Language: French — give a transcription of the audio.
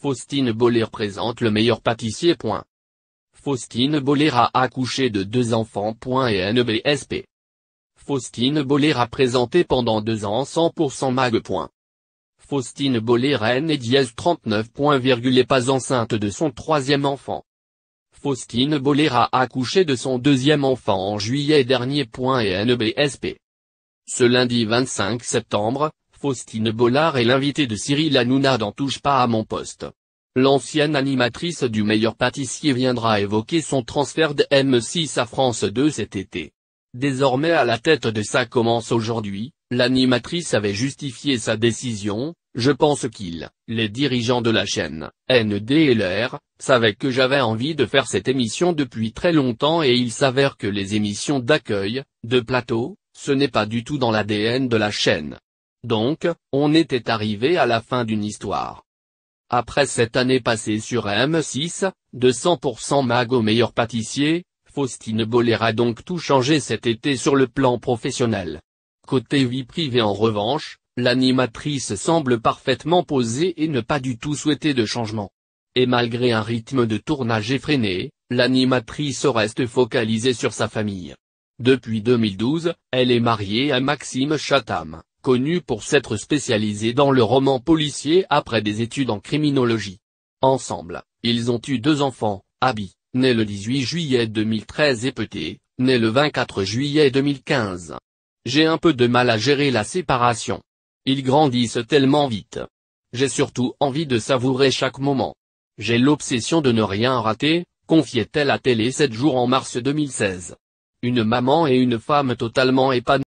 Faustine Boller présente le meilleur pâtissier. Faustine Boller a accouché de deux enfants. et NBSP. Faustine Boller a présenté pendant deux ans 100% mag. Faustine Boller reine et dièse 39. pas enceinte de son troisième enfant. Faustine Boller a accouché de son deuxième enfant en juillet dernier. et NBSP. Ce lundi 25 septembre, Faustine Bollard et l'invité de Cyril Hanouna n'en Touche pas à mon poste. L'ancienne animatrice du meilleur pâtissier viendra évoquer son transfert de M6 à France 2 cet été. Désormais à la tête de ça commence aujourd'hui, l'animatrice avait justifié sa décision, je pense qu'il, les dirigeants de la chaîne, NDLR, savaient que j'avais envie de faire cette émission depuis très longtemps et il s'avère que les émissions d'accueil, de plateau, ce n'est pas du tout dans l'ADN de la chaîne. Donc, on était arrivé à la fin d'une histoire. Après cette année passée sur M6, de 100% mag au meilleur pâtissier, Faustine Boller a donc tout changé cet été sur le plan professionnel. Côté vie privée en revanche, l'animatrice semble parfaitement posée et ne pas du tout souhaiter de changement. Et malgré un rythme de tournage effréné, l'animatrice reste focalisée sur sa famille. Depuis 2012, elle est mariée à Maxime Chatham connu pour s'être spécialisé dans le roman policier après des études en criminologie. Ensemble, ils ont eu deux enfants, Abby, né le 18 juillet 2013 et Petit, né le 24 juillet 2015. J'ai un peu de mal à gérer la séparation. Ils grandissent tellement vite. J'ai surtout envie de savourer chaque moment. J'ai l'obsession de ne rien rater, confiait-elle à Télé 7 jours en mars 2016. Une maman et une femme totalement épanouie.